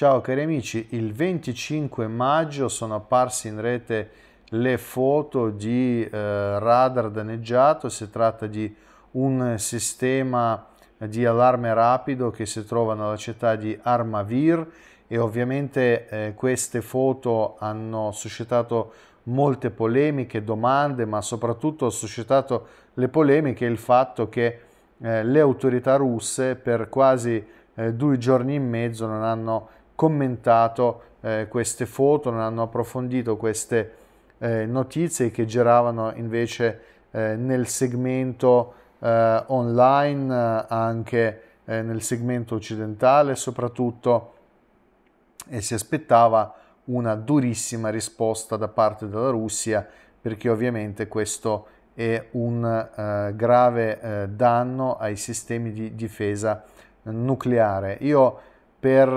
Ciao cari amici, il 25 maggio sono apparse in rete le foto di eh, radar danneggiato, si tratta di un sistema di allarme rapido che si trova nella città di Armavir e ovviamente eh, queste foto hanno suscitato molte polemiche, domande, ma soprattutto ha suscitato le polemiche il fatto che eh, le autorità russe per quasi eh, due giorni e mezzo non hanno commentato eh, queste foto, non hanno approfondito queste eh, notizie che giravano invece eh, nel segmento eh, online, anche eh, nel segmento occidentale soprattutto, e si aspettava una durissima risposta da parte della Russia perché ovviamente questo è un eh, grave danno ai sistemi di difesa nucleare. Io per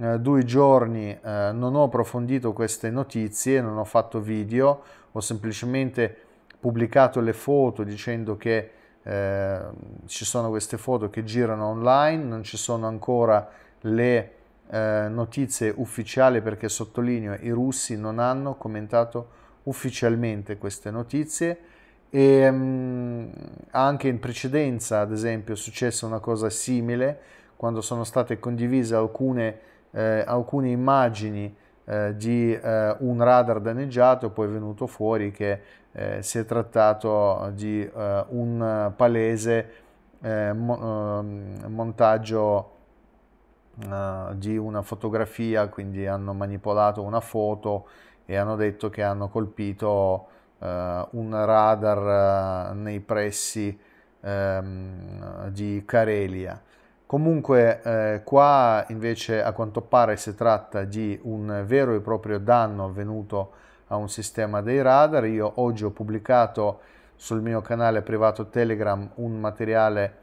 eh, due giorni eh, non ho approfondito queste notizie, non ho fatto video, ho semplicemente pubblicato le foto dicendo che eh, ci sono queste foto che girano online, non ci sono ancora le eh, notizie ufficiali perché sottolineo i russi non hanno commentato ufficialmente queste notizie e mh, mm, anche in precedenza ad esempio è successa una cosa simile quando sono state condivise alcune eh, alcune immagini eh, di eh, un radar danneggiato, poi è venuto fuori che eh, si è trattato di eh, un palese eh, mo- ehm, montaggio di una fotografia, quindi hanno manipolato una foto e hanno detto che hanno colpito un radar nei pressi ehm, di Carelia Comunque eh, qua invece a quanto pare si tratta di un vero e proprio danno avvenuto a un sistema dei radar. Io oggi ho pubblicato sul mio canale privato Telegram un materiale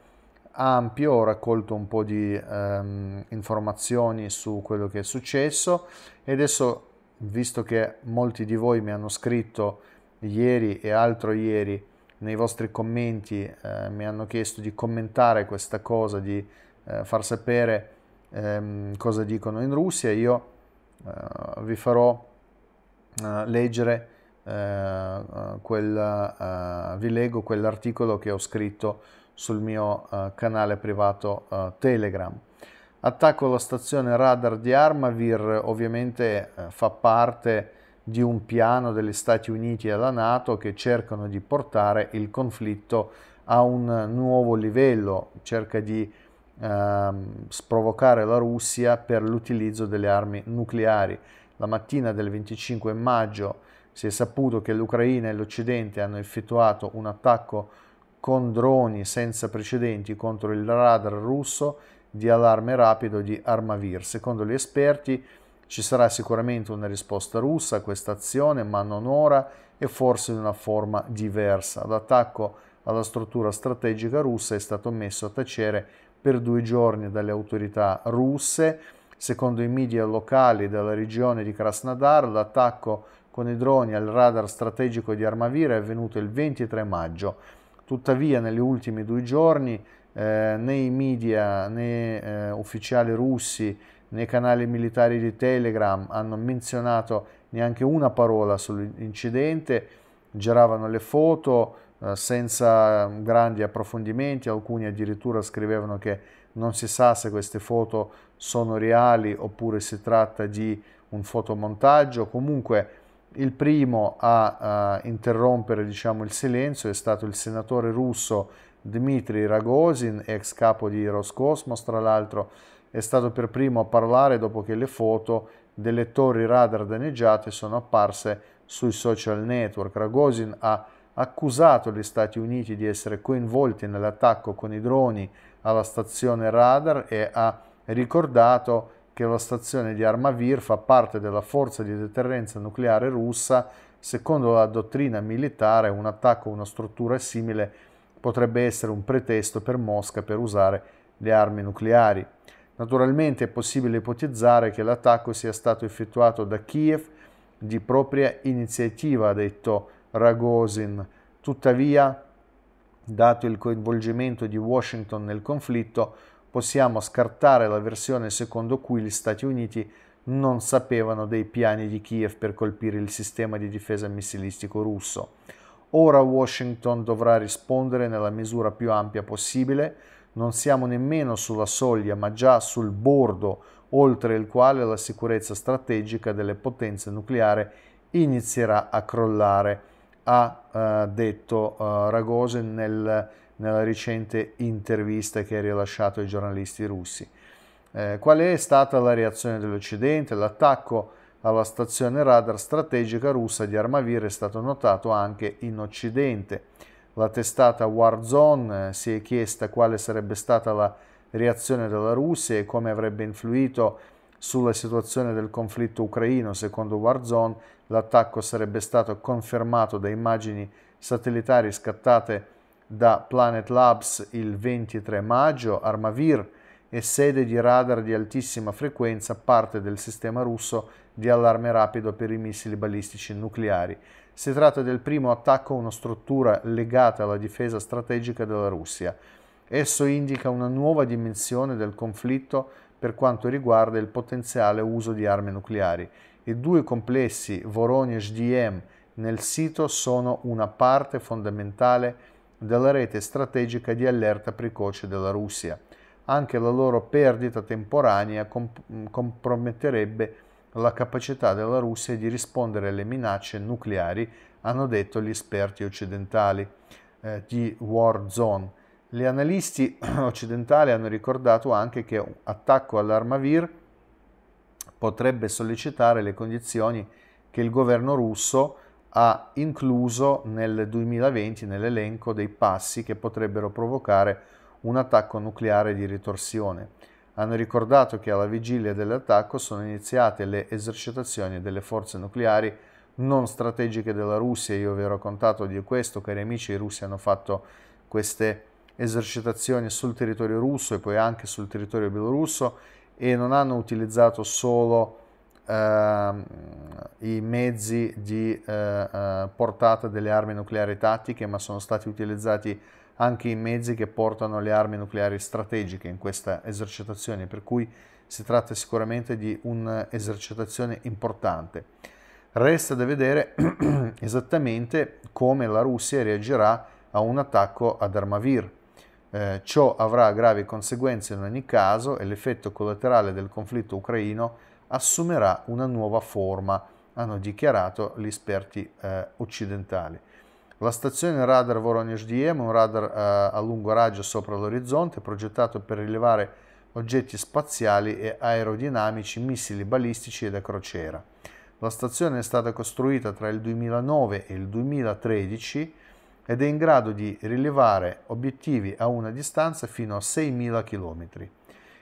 ampio, ho raccolto un po' di ehm, informazioni su quello che è successo e adesso visto che molti di voi mi hanno scritto ieri e altro ieri nei vostri commenti eh, mi hanno chiesto di commentare questa cosa, di eh, far sapere ehm, cosa dicono in Russia. Io eh, vi farò eh, leggere, eh, quel, eh, vi leggo quell'articolo che ho scritto sul mio eh, canale privato Telegram. Attacco alla stazione radar di Armavir ovviamente fa parte di un piano degli Stati Uniti e della Nato che cercano di portare il conflitto a un nuovo livello, cerca di ehm, sprovocare la Russia per l'utilizzo delle armi nucleari. La mattina del 25 maggio si è saputo che l'Ucraina e l'Occidente hanno effettuato un attacco con droni senza precedenti contro il radar russo di allarme rapido di Armavir. Secondo gli esperti ci sarà sicuramente una risposta russa a questa azione, ma non ora e forse in una forma diversa. L'attacco alla struttura strategica russa è stato messo a tacere per due giorni dalle autorità russe. Secondo i media locali della regione di Krasnodar, l'attacco con i droni al radar strategico di Armavira è avvenuto il 23 maggio. Tuttavia, negli ultimi due giorni, eh, né i media né eh, ufficiali russi né canali militari di Telegram hanno menzionato neanche una parola sull'incidente, giravano le foto, eh, senza grandi approfondimenti, alcuni addirittura scrivevano che non si sa se queste foto sono reali oppure si tratta di un fotomontaggio. Comunque il primo a uh, interrompere diciamo, il silenzio è stato il senatore russo Dmitry Ragosin, ex capo di Roscosmos, tra l'altro è stato per primo a parlare dopo che le foto delle torri radar danneggiate sono apparse sui social network. Ragosin ha accusato gli Stati Uniti di essere coinvolti nell'attacco con i droni alla stazione radar e ha ricordato che la stazione di Armavir fa parte della forza di deterrenza nucleare russa. Secondo la dottrina militare, un attacco a una struttura simile potrebbe essere un pretesto per Mosca per usare le armi nucleari. Naturalmente è possibile ipotizzare che l'attacco sia stato effettuato da Kiev di propria iniziativa, ha detto Ragosin. Tuttavia, dato il coinvolgimento di Washington nel conflitto, possiamo scartare la versione secondo cui gli Stati Uniti non sapevano dei piani di Kiev per colpire il sistema di difesa missilistico russo. Ora Washington dovrà rispondere nella misura più ampia possibile, non siamo nemmeno sulla soglia ma già sul bordo oltre il quale la sicurezza strategica delle potenze nucleari inizierà a crollare ha uh, detto uh, eh, Ragose nel, nella recente intervista che ha rilasciato ai giornalisti russi. Eh, qual è stata la reazione dell'Occidente? L'attacco alla stazione radar strategica russa di Armavir è stato notato anche in Occidente. La testata Warzone eh, si è chiesta quale sarebbe stata la reazione della Russia e come avrebbe influito sulla situazione del conflitto ucraino. Secondo Warzone L'attacco sarebbe stato confermato da immagini satellitari scattate da Planet Labs il 23 maggio, Armavir è sede di radar di altissima frequenza, parte del sistema russo di allarme rapido per i missili balistici nucleari. Si tratta del primo attacco a una struttura legata alla difesa strategica della Russia. Esso indica una nuova dimensione del conflitto per quanto riguarda il potenziale uso di armi nucleari. I due complessi Voronezh-DM nel sito sono una parte fondamentale della rete strategica di allerta precoce della Russia. Anche la loro perdita temporanea comp- comprometterebbe la capacità della Russia di rispondere alle minacce nucleari, hanno detto gli esperti occidentali eh, di War Zone. Gli analisti occidentali hanno ricordato anche che un attacco all'Armavir potrebbe sollecitare le condizioni che il governo russo ha incluso nel 2020 nell'elenco dei passi che potrebbero provocare un attacco nucleare di ritorsione. Hanno ricordato che alla vigilia dell'attacco sono iniziate le esercitazioni delle forze nucleari non strategiche della Russia. Io vi ho raccontato di questo, cari amici, i russi hanno fatto queste esercitazioni sul territorio russo e poi anche sul territorio bielorusso e non hanno utilizzato solo eh, i mezzi di eh, eh, portata delle armi nucleari tattiche, ma sono stati utilizzati anche i mezzi che portano le armi nucleari strategiche in questa esercitazione, per cui si tratta sicuramente di un'esercitazione importante. Resta da vedere esattamente come la Russia reagirà a un attacco ad Armavir, eh, ciò avrà gravi conseguenze in ogni caso e l'effetto collaterale del conflitto ucraino assumerà una nuova forma, hanno dichiarato gli esperti eh, occidentali. La stazione radar Voronezh DM, un radar eh, a lungo raggio sopra l'orizzonte, progettato per rilevare oggetti spaziali e aerodinamici, missili balistici e da crociera. La stazione è stata costruita tra il 2009 e il 2013 ed è in grado di rilevare obiettivi a una distanza fino a 6.000 km.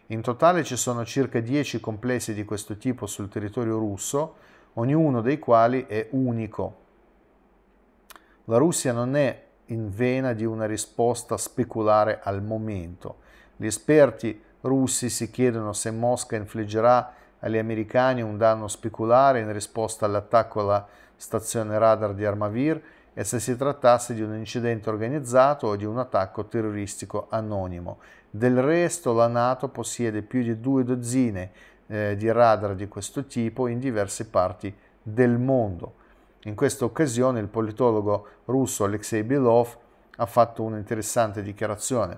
In totale ci sono circa 10 complessi di questo tipo sul territorio russo, ognuno dei quali è unico. La Russia non è in vena di una risposta speculare al momento. Gli esperti russi si chiedono se Mosca infliggerà agli americani un danno speculare in risposta all'attacco alla stazione radar di Armavir e se si trattasse di un incidente organizzato o di un attacco terroristico anonimo. Del resto la Nato possiede più di due dozzine eh, di radar di questo tipo in diverse parti del mondo. In questa occasione il politologo russo Alexei Bilov ha fatto un'interessante dichiarazione.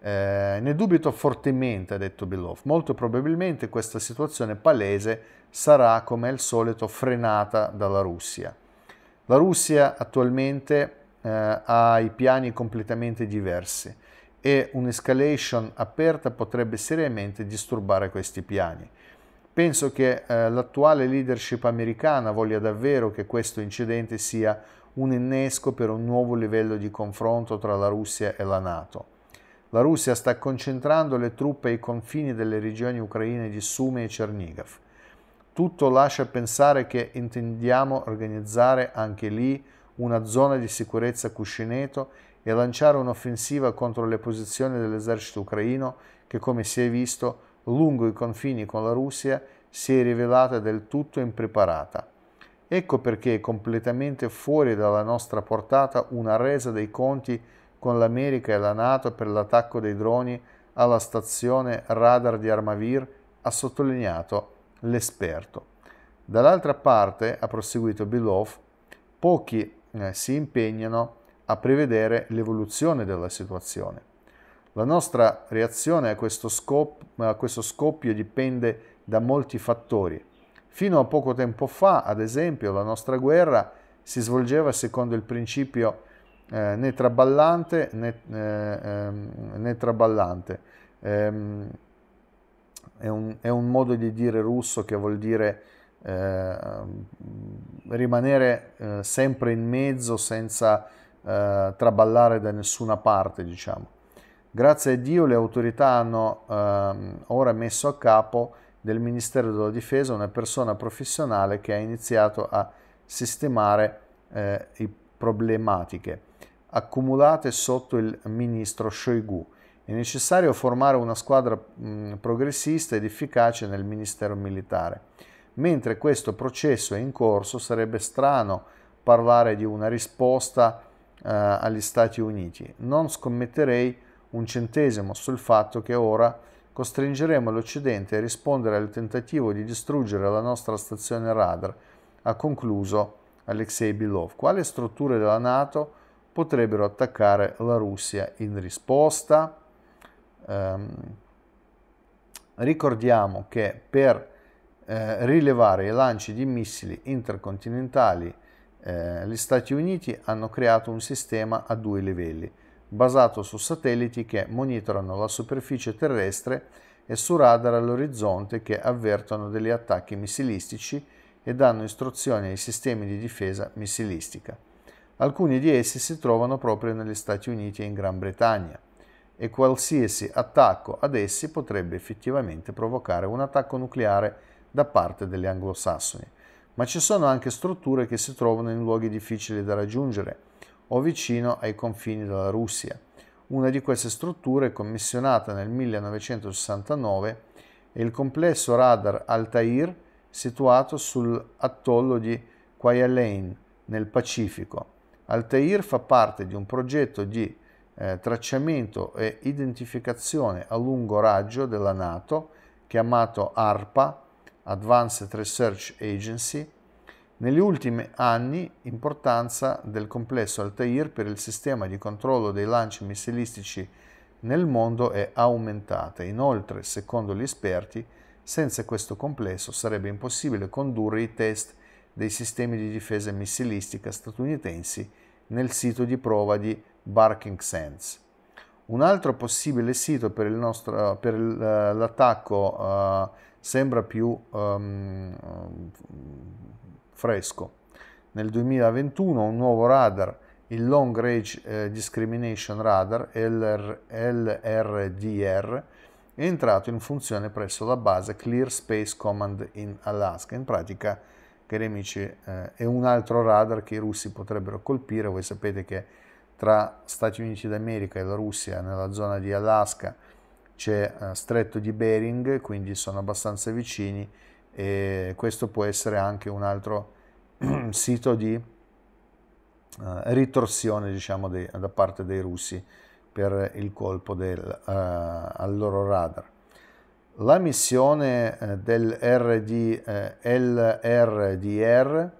Eh, ne dubito fortemente, ha detto Bilov. Molto probabilmente questa situazione palese sarà, come al solito, frenata dalla Russia. La Russia attualmente eh, ha i piani completamente diversi e un'escalation aperta potrebbe seriamente disturbare questi piani. Penso che eh, l'attuale leadership americana voglia davvero che questo incidente sia un innesco per un nuovo livello di confronto tra la Russia e la Nato. La Russia sta concentrando le truppe ai confini delle regioni ucraine di Sumy e Chernigav tutto lascia pensare che intendiamo organizzare anche lì una zona di sicurezza cuscineto e lanciare un'offensiva contro le posizioni dell'esercito ucraino che, come si è visto, lungo i confini con la Russia si è rivelata del tutto impreparata. Ecco perché è completamente fuori dalla nostra portata una resa dei conti con l'America e la Nato per l'attacco dei droni alla stazione radar di Armavir, ha sottolineato l'esperto. Dall'altra parte, ha proseguito Biloff, pochi eh, si impegnano a prevedere l'evoluzione della situazione. La nostra reazione a questo, scop- a questo scoppio dipende da molti fattori. Fino a poco tempo fa, ad esempio, la nostra guerra si svolgeva secondo il principio eh, né traballante né, eh, ehm, né traballante. Eh, è un, è un modo di dire russo che vuol dire eh, rimanere eh, sempre in mezzo senza eh, traballare da nessuna parte, diciamo. Grazie a Dio le autorità hanno ehm, ora messo a capo del Ministero della Difesa una persona professionale che ha iniziato a sistemare le eh, problematiche accumulate sotto il ministro Shoigu è necessario formare una squadra mm, progressista ed efficace nel Ministero Militare. Mentre questo processo è in corso, sarebbe strano parlare di una risposta eh, agli Stati Uniti. Non scommetterei un centesimo sul fatto che ora costringeremo l'Occidente a rispondere al tentativo di distruggere la nostra stazione radar, ha concluso Alexei Bilov. Quali strutture della Nato potrebbero attaccare la Russia in risposta? ehm, ricordiamo che per eh, rilevare i lanci di missili intercontinentali eh, gli Stati Uniti hanno creato un sistema a due livelli basato su satelliti che monitorano la superficie terrestre e su radar all'orizzonte che avvertono degli attacchi missilistici e danno istruzioni ai sistemi di difesa missilistica. Alcuni di essi si trovano proprio negli Stati Uniti e in Gran Bretagna e qualsiasi attacco ad essi potrebbe effettivamente provocare un attacco nucleare da parte degli anglosassoni. Ma ci sono anche strutture che si trovano in luoghi difficili da raggiungere o vicino ai confini della Russia. Una di queste strutture, commissionata nel 1969, è il complesso radar Altair situato sull'atollo di Kwajalein nel Pacifico. Altair fa parte di un progetto di eh, tracciamento e identificazione a lungo raggio della NATO, chiamato ARPA, Advanced Research Agency, negli ultimi anni importanza del complesso Altair per il sistema di controllo dei lanci missilistici nel mondo è aumentata. Inoltre, secondo gli esperti, senza questo complesso sarebbe impossibile condurre i test dei sistemi di difesa missilistica statunitensi nel sito di prova di Barking Sands. Un altro possibile sito per, il nostro, per eh, l'attacco uh, sembra più um, fresco. Nel 2021 un nuovo radar, il Long Range eh, Discrimination Radar, LRDR, è entrato in funzione presso la base Clear Space Command in Alaska. In pratica, cari amici, è un altro radar che i russi potrebbero colpire. Voi sapete che tra Stati Uniti d'America e la Russia nella zona di Alaska c'è eh, stretto di Bering, quindi sono abbastanza vicini e questo può essere anche un altro sito di eh, ritorsione diciamo, dei, da parte dei russi per il colpo del, eh, al loro radar. La missione eh, del RD, eh, LRDR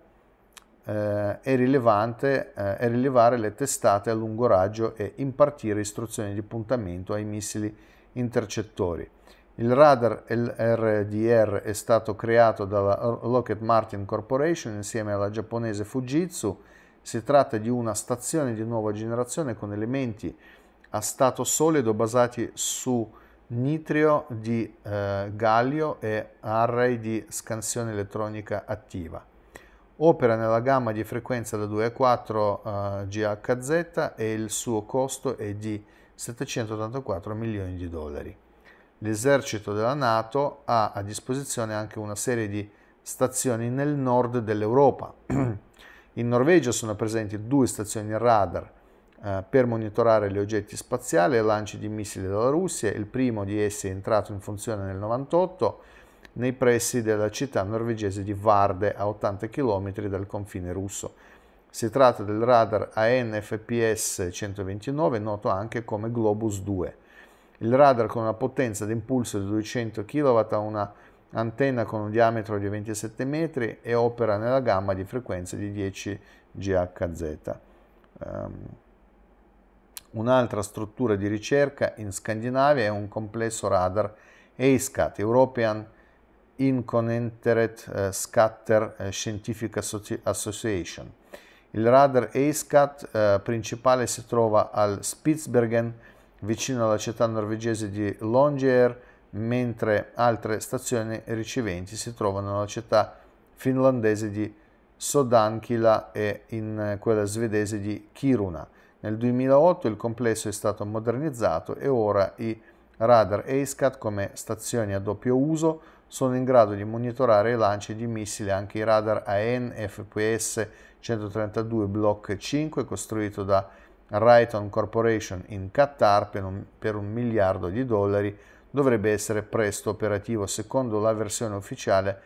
eh, è rilevante eh, è rilevare le testate a lungo raggio e impartire istruzioni di puntamento ai missili intercettori. Il radar LRDR è stato creato dalla Lockheed Martin Corporation insieme alla giapponese Fujitsu. Si tratta di una stazione di nuova generazione con elementi a stato solido basati su nitrio di eh, gallio e array di scansione elettronica attiva. Opera nella gamma di frequenza da 2 a 4 uh, eh, GHz e il suo costo è di 784 milioni di dollari. L'esercito della Nato ha a disposizione anche una serie di stazioni nel nord dell'Europa. In Norvegia sono presenti due stazioni radar eh, per monitorare gli oggetti spaziali e lanci di missili dalla Russia. Il primo di essi è entrato in funzione nel 1998 nei pressi della città norvegese di Varde, a 80 km dal confine russo. Si tratta del radar ANFPS 129, noto anche come Globus 2. Il radar con una potenza di impulso di 200 kW ha una antenna con un diametro di 27 metri e opera nella gamma di frequenze di 10 GHz. Um, un'altra struttura di ricerca in Scandinavia è un complesso radar EISCAT, European Inconnected eh, Scatter eh, Scientific Association. Il radar ASCAT eh, principale si trova al Spitsbergen, vicino alla città norvegese di Longyear, mentre altre stazioni riceventi si trovano nella città finlandese di Sodankila e in quella svedese di Kiruna. Nel 2008 il complesso è stato modernizzato e ora i radar ASCAT come stazioni a doppio uso sono in grado di monitorare i lanci di missili anche i radar AN FPS 132 Block 5 costruito da Raytheon Corporation in Qatar per un, per un miliardo di dollari dovrebbe essere presto operativo secondo la versione ufficiale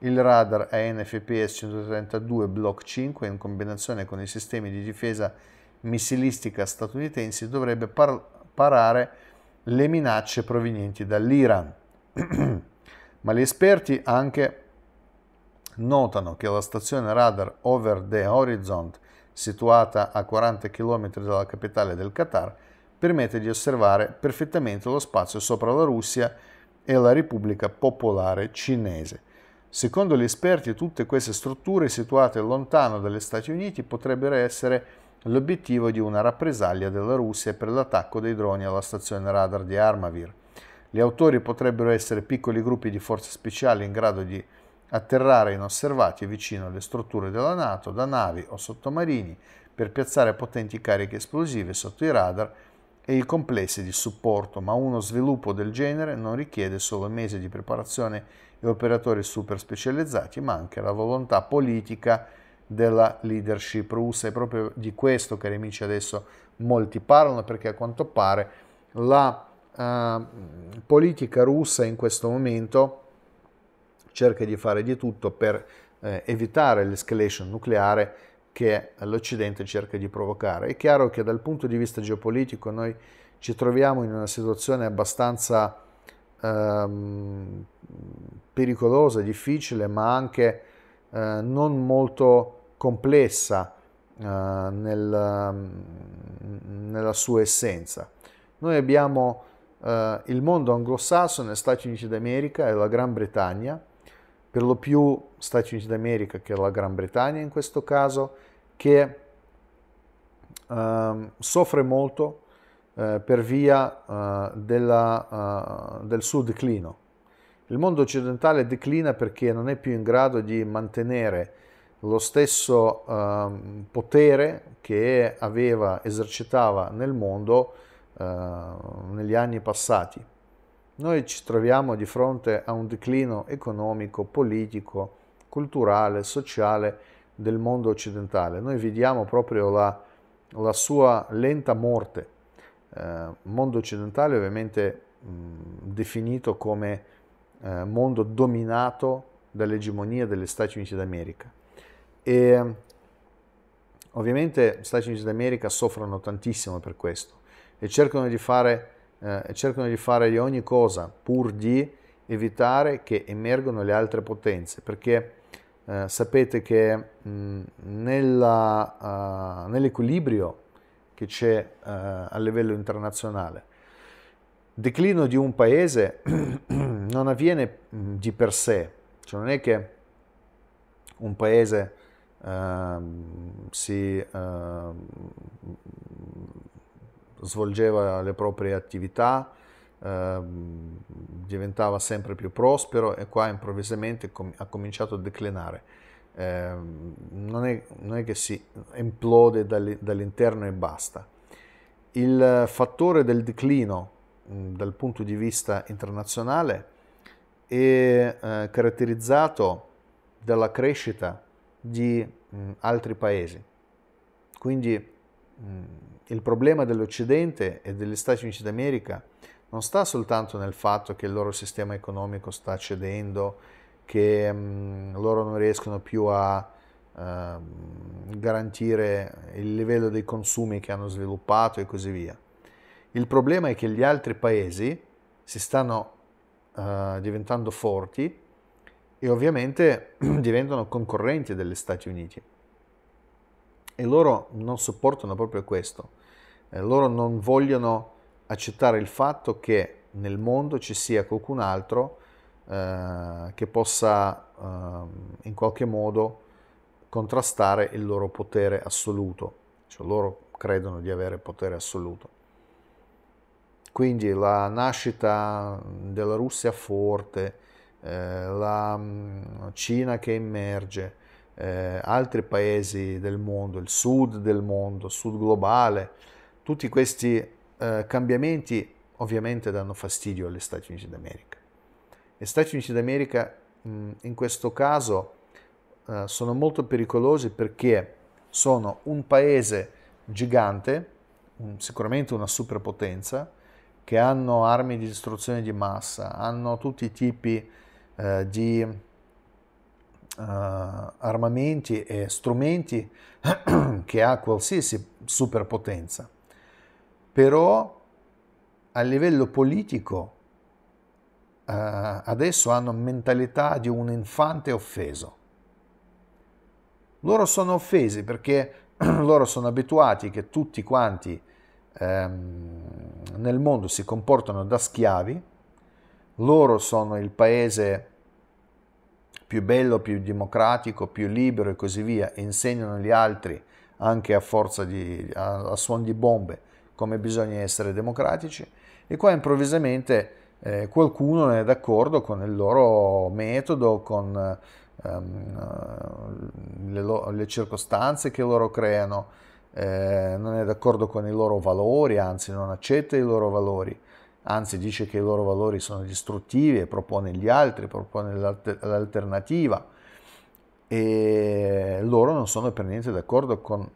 il radar ANFPS 132 Block 5 in combinazione con i sistemi di difesa missilistica statunitensi dovrebbe par- parare le minacce provenienti dall'Iran. ma gli esperti anche notano che la stazione radar Over the Horizon, situata a 40 km dalla capitale del Qatar, permette di osservare perfettamente lo spazio sopra la Russia e la Repubblica Popolare Cinese. Secondo gli esperti, tutte queste strutture situate lontano dagli Stati Uniti potrebbero essere l'obiettivo di una rappresaglia della Russia per l'attacco dei droni alla stazione radar di Armavir. Gli autori potrebbero essere piccoli gruppi di forze speciali in grado di atterrare inosservati vicino alle strutture della Nato, da navi o sottomarini, per piazzare potenti cariche esplosive sotto i radar e i complessi di supporto, ma uno sviluppo del genere non richiede solo mesi di preparazione e operatori super specializzati, ma anche la volontà politica della leadership russa. È proprio di questo, cari amici, adesso molti parlano, perché a quanto pare la uh, politica russa in questo momento cerca di fare di tutto per eh, evitare l'escalation nucleare che l'Occidente cerca di provocare. È chiaro che dal punto di vista geopolitico noi ci troviamo in una situazione abbastanza ehm, pericolosa, difficile, ma anche eh, non molto complessa eh, nel, nella sua essenza. Noi abbiamo eh, il mondo anglosassone, Stati Uniti d'America e la Gran Bretagna, per lo più Stati Uniti d'America che la Gran Bretagna in questo caso, che eh, soffre molto eh, per via eh, della, eh, del suo declino. Il mondo occidentale declina perché non è più in grado di mantenere lo stesso eh, potere che aveva, esercitava nel mondo eh, negli anni passati. Noi ci troviamo di fronte a un declino economico, politico, culturale, sociale del mondo occidentale. Noi vediamo proprio la, la sua lenta morte. Eh, mondo occidentale ovviamente mh, definito come eh, mondo dominato dall'egemonia degli Stati Uniti d'America. E ovviamente gli Stati Uniti d'America soffrono tantissimo per questo e cercano di fare, eh, cercano di fare ogni cosa pur di evitare che emergano le altre potenze, perché eh, sapete che mh, mm, nella, uh, nell'equilibrio che c'è uh, a livello internazionale, il declino di un paese non avviene mm, di per sé, cioè non è che un paese uh, si ehm, svolgeva le proprie attività, eh, diventava sempre più prospero e qua improvvisamente com- ha cominciato a declinare. Eh, non, è, non, è, che si implode dall- dall'interno e basta. Il fattore del declino mh, dal punto di vista internazionale è eh, caratterizzato dalla crescita di mh, altri paesi. Quindi mh, il problema dell'Occidente e degli Stati Uniti d'America non sta soltanto nel fatto che il loro sistema economico sta cedendo, che mh, mm, loro non riescono più a eh, garantire il livello dei consumi che hanno sviluppato e così via. Il problema è che gli altri paesi si stanno eh, diventando forti e ovviamente diventano concorrenti degli Stati Uniti e loro non sopportano proprio questo. Eh, loro non vogliono accettare il fatto che nel mondo ci sia qualcun altro eh, che possa eh, in qualche modo contrastare il loro potere assoluto, cioè loro credono di avere potere assoluto. Quindi la nascita della Russia forte, eh, la mm, Cina che emerge, eh, altri paesi del mondo, il sud del mondo, sud globale, tutti questi eh, cambiamenti ovviamente danno fastidio agli Stati Uniti d'America. Gli Stati Uniti d'America mh, in questo caso eh, sono molto pericolosi perché sono un paese gigante, un, sicuramente una superpotenza, che hanno armi di distruzione di massa, hanno tutti i tipi eh, di eh, armamenti e strumenti che ha qualsiasi superpotenza, però a livello politico eh, adesso hanno mentalità di un infante offeso. Loro sono offesi perché loro sono abituati che tutti quanti ehm, nel mondo si comportano da schiavi, loro sono il paese più bello, più democratico, più libero e così via, e insegnano gli altri anche a forza di, a, a suon di bombe come bisogna essere democratici, e qua improvvisamente eh, qualcuno non è d'accordo con il loro metodo, con ehm, le, lo, le, circostanze che loro creano, eh, non è d'accordo con i loro valori, anzi non accetta i loro valori anzi dice che i loro valori sono distruttivi e propone gli altri, propone l'alternativa e loro non sono per niente d'accordo con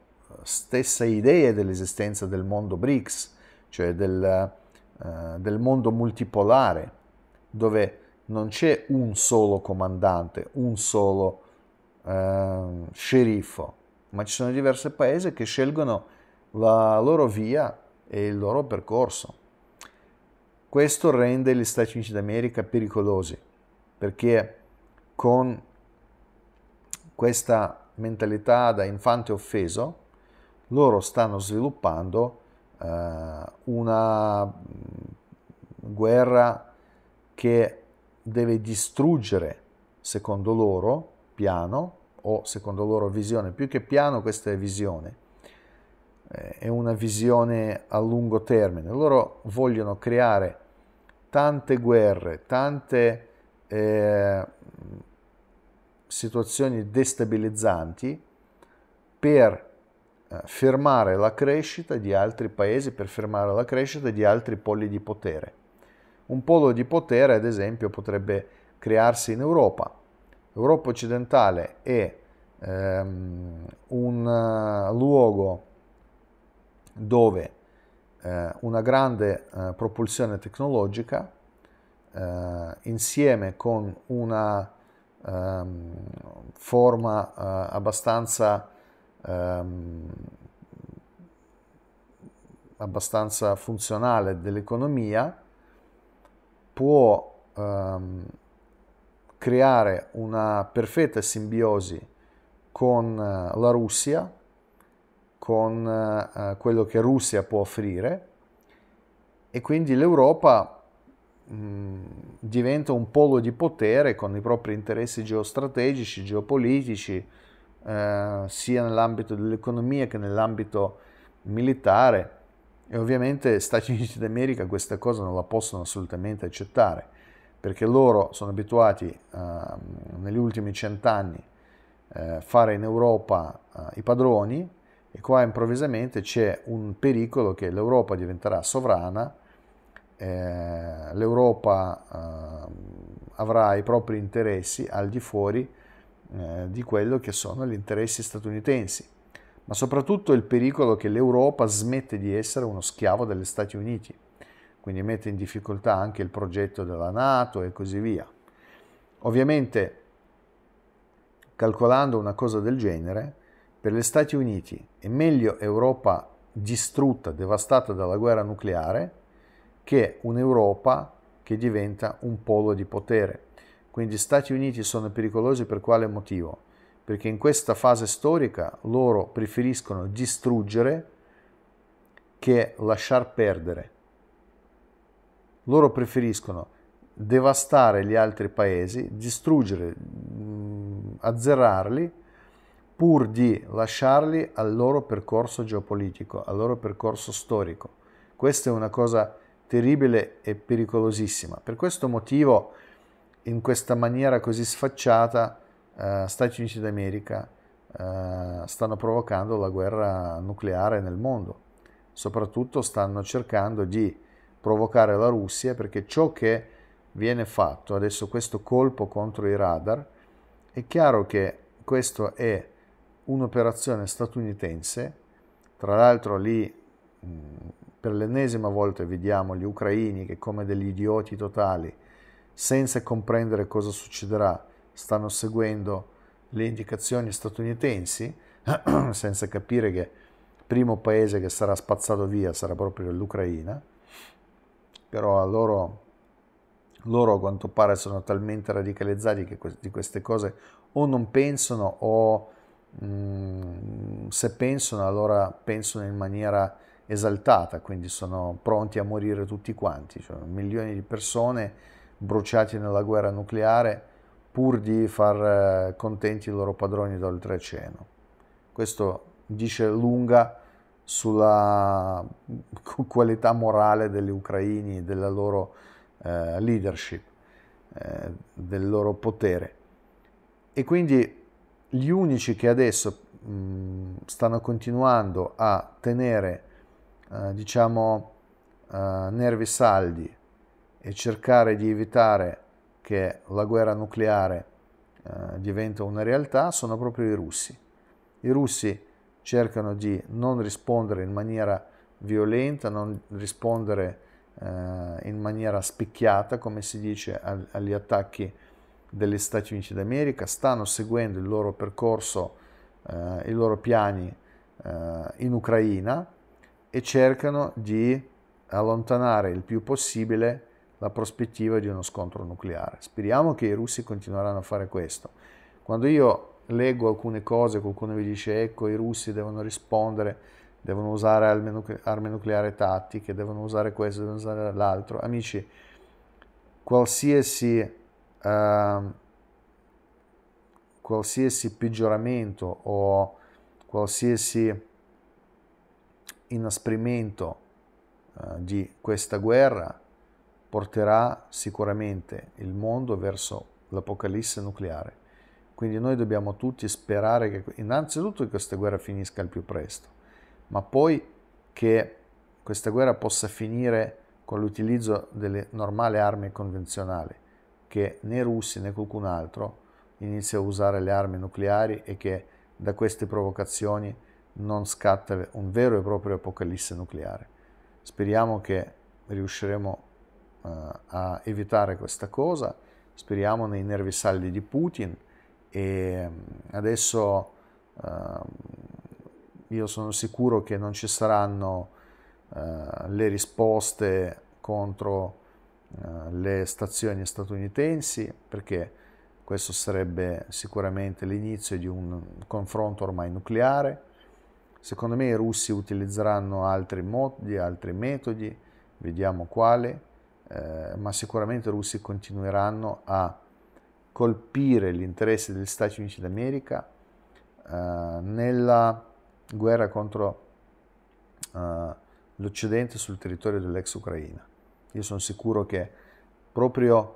stessa idea dell'esistenza del mondo BRICS, cioè del, uh, del mondo multipolare, dove non c'è un solo comandante, un solo uh, sceriffo, ma ci sono diversi paesi che scelgono la loro via e il loro percorso. Questo rende gli Stati Uniti d'America pericolosi perché con questa mentalità da infante offeso loro stanno sviluppando eh, una mm, guerra che deve distruggere secondo loro piano o secondo loro visione, più che piano questa è visione, eh, è una visione a lungo termine. Loro vogliono creare tante guerre, tante eh, situazioni destabilizzanti per eh, fermare la crescita di altri paesi, per fermare la crescita di altri poli di potere. Un polo di potere, ad esempio, potrebbe crearsi in Europa. L'Europa occidentale è ehm, un uh, luogo dove eh, una grande eh, propulsione tecnologica eh, insieme con una um, forma eh, abbastanza, um, abbastanza funzionale dell'economia può um, creare una perfetta simbiosi con eh, la Russia con eh, eh, quello che Russia può offrire e quindi l'Europa mm, diventa un polo di potere con i propri interessi geostrategici, geopolitici, eh, sia nell'ambito dell'economia che nell'ambito militare e ovviamente Stati Uniti d'America questa cosa non la possono assolutamente accettare perché loro sono abituati eh, negli ultimi cent'anni a eh, fare in Europa eh, i padroni e qua improvvisamente c'è un pericolo che l'Europa diventerà sovrana, eh, l'Europa eh, avrà i propri interessi al di fuori eh, di quello che sono gli interessi statunitensi, ma soprattutto il pericolo che l'Europa smette di essere uno schiavo degli Stati Uniti, quindi mette in difficoltà anche il progetto della Nato e così via. Ovviamente, calcolando una cosa del genere, per gli Stati Uniti è meglio Europa distrutta, devastata dalla guerra nucleare, che un'Europa che diventa un polo di potere. Quindi gli Stati Uniti sono pericolosi per quale motivo? Perché in questa fase storica loro preferiscono distruggere che lasciar perdere. Loro preferiscono devastare gli altri paesi, distruggere, azzerarli, pur di lasciarli al loro percorso geopolitico, al loro percorso storico. Questa è una cosa terribile e pericolosissima. Per questo motivo, in questa maniera così sfacciata, eh, Stati Uniti d'America eh, stanno provocando la guerra nucleare nel mondo. Soprattutto stanno cercando di provocare la Russia perché ciò che viene fatto, adesso questo colpo contro i radar, è chiaro che questo è un'operazione statunitense, tra l'altro lì per l'ennesima volta vediamo gli ucraini che come degli idioti totali, senza comprendere cosa succederà, stanno seguendo le indicazioni statunitensi, senza capire che il primo paese che sarà spazzato via sarà proprio l'Ucraina, però a loro loro a quanto pare sono talmente radicalizzati che di queste cose o non pensano o Mm, se pensano allora pensano in maniera esaltata, quindi sono pronti a morire tutti quanti, cioè, milioni di persone bruciate nella guerra nucleare pur di far eh, contenti i loro padroni d'oltreoceano. Questo dice lunga sulla qualità morale degli ucraini, della loro eh, leadership, eh, del loro potere. E quindi gli unici che adesso mh, stanno continuando a tenere, eh, diciamo, eh, nervi saldi e cercare di evitare che la guerra nucleare eh, diventi una realtà sono proprio i russi. I russi cercano di non rispondere in maniera violenta, non rispondere eh, in maniera spicchiata, come si dice, agli attacchi degli Stati Uniti d'America stanno seguendo il loro percorso, eh, i loro piani eh, in Ucraina e cercano di allontanare il più possibile la prospettiva di uno scontro nucleare. Speriamo che i russi continueranno a fare questo. Quando io leggo alcune cose, qualcuno mi dice ecco i russi devono rispondere, devono usare armi nucleari tattiche, devono usare questo, devono usare l'altro. Amici, qualsiasi Ehm, qualsiasi peggioramento o qualsiasi inasprimento eh, di questa guerra porterà sicuramente il mondo verso l'apocalisse nucleare. Quindi noi dobbiamo tutti sperare che innanzitutto che questa guerra finisca al più presto, ma poi che questa guerra possa finire con l'utilizzo delle normali armi convenzionali che né russi né qualcun altro inizia a usare le armi nucleari e che da queste provocazioni non scatta un vero e proprio apocalisse nucleare. Speriamo che riusciremo uh, a evitare questa cosa, speriamo nei nervi saldi di Putin e mm, adesso uh, io sono sicuro che non ci saranno uh, le risposte contro le stazioni statunitensi perché questo sarebbe sicuramente l'inizio di un confronto ormai nucleare. Secondo me i russi utilizzeranno altri modi, altri metodi, vediamo quali, eh, ma sicuramente i russi continueranno a colpire l'interesse degli Stati Uniti d'America eh, nella guerra contro eh, l'Occidente sul territorio dell'ex Ucraina. Io sono sicuro che proprio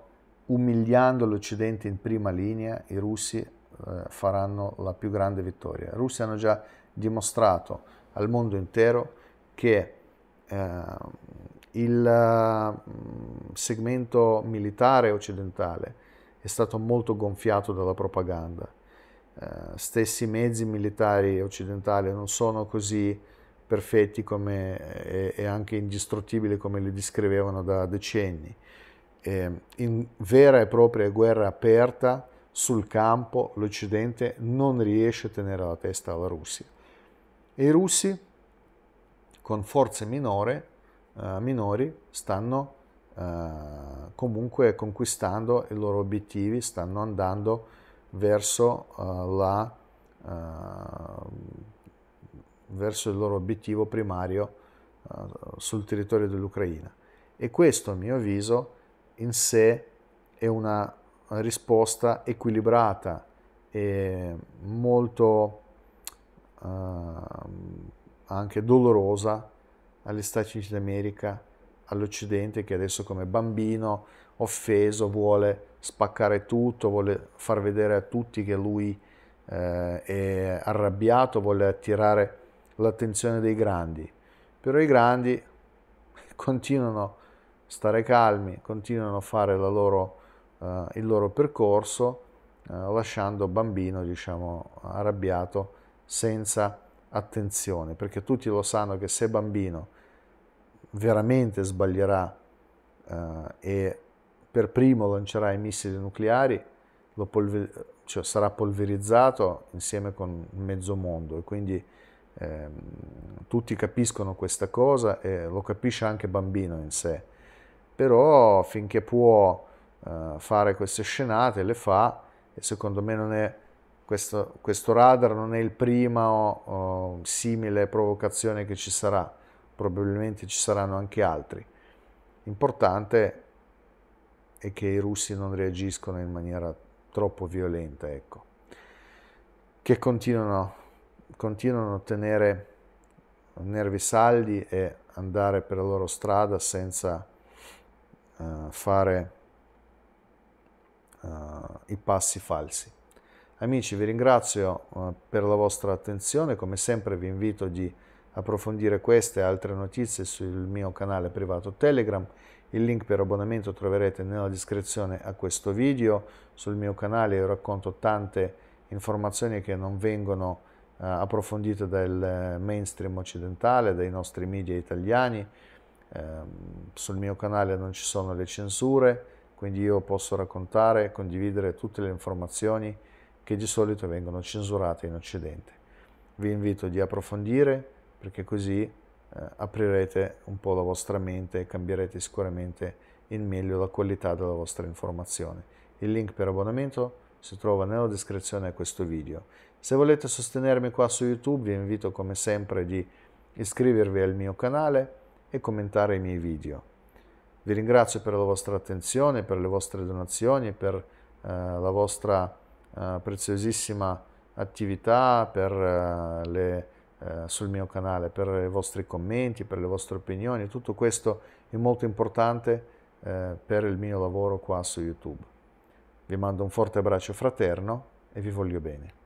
umiliando l'Occidente in prima linea i russi eh, faranno la più grande vittoria. I russi hanno già dimostrato al mondo intero che eh, il mm, segmento militare occidentale è stato molto gonfiato dalla propaganda. Eh, stessi mezzi militari occidentali non sono così perfetti come, e, e, anche indistruttibili come li descrivevano da decenni. E ehm, in vera e propria guerra aperta sul campo l'Occidente non riesce a tenere la testa alla Russia. E i russi, con forze minore, uh, minori, stanno uh, comunque conquistando i loro obiettivi, stanno andando verso uh, la verso il loro obiettivo primario uh, sul territorio dell'Ucraina. E questo, a mio avviso, in sé è una risposta equilibrata e molto uh, anche dolorosa agli Stati Uniti d'America, all'Occidente che adesso come bambino offeso vuole spaccare tutto, vuole far vedere a tutti che lui eh, è arrabbiato, vuole attirare l'attenzione dei grandi, però i grandi continuano a stare calmi, continuano a fare loro, eh, il loro percorso, eh, lasciando bambino, diciamo, arrabbiato, senza attenzione, perché tutti lo sanno che se bambino veramente sbaglierà eh, e per primo lancerà i missili nucleari, polver- cioè sarà polverizzato insieme con mezzo mondo e quindi eh, tutti capiscono questa cosa e lo capisce anche bambino in sé, però finché può eh, fare queste scenate le fa e secondo me non è, questo, questo radar non è il prima o, simile provocazione che ci sarà, probabilmente ci saranno anche altri. Importante è che i russi non reagiscono in maniera troppo violenta, ecco, che continuano continuano a tenere nervi saldi e andare per la loro strada senza uh, fare uh, i passi falsi. Amici, vi ringrazio uh, per la vostra attenzione, come sempre vi invito di approfondire queste e altre notizie sul mio canale privato Telegram. Il link per abbonamento troverete nella descrizione a questo video. Sul mio canale io racconto tante informazioni che non vengono eh, approfondite dal mainstream occidentale, dai nostri media italiani. Ehm, sul mio canale non ci sono le censure, quindi io posso raccontare e condividere tutte le informazioni che di solito vengono censurate in Occidente. Vi invito di approfondire perché così eh, aprirete un po' la vostra mente e cambierete sicuramente in meglio la qualità della vostra informazione. Il link per abbonamento si trova nella descrizione a questo video. Se volete sostenermi qua su YouTube vi invito come sempre di iscrivervi al mio canale e commentare i miei video. Vi ringrazio per la vostra attenzione, per le vostre donazioni, per eh, la vostra eh, preziosissima attività per, eh, le, eh, sul mio canale, per i vostri commenti, per le vostre opinioni. Tutto questo è molto importante eh, per il mio lavoro qua su YouTube. Vi mando un forte abbraccio fraterno e vi voglio bene.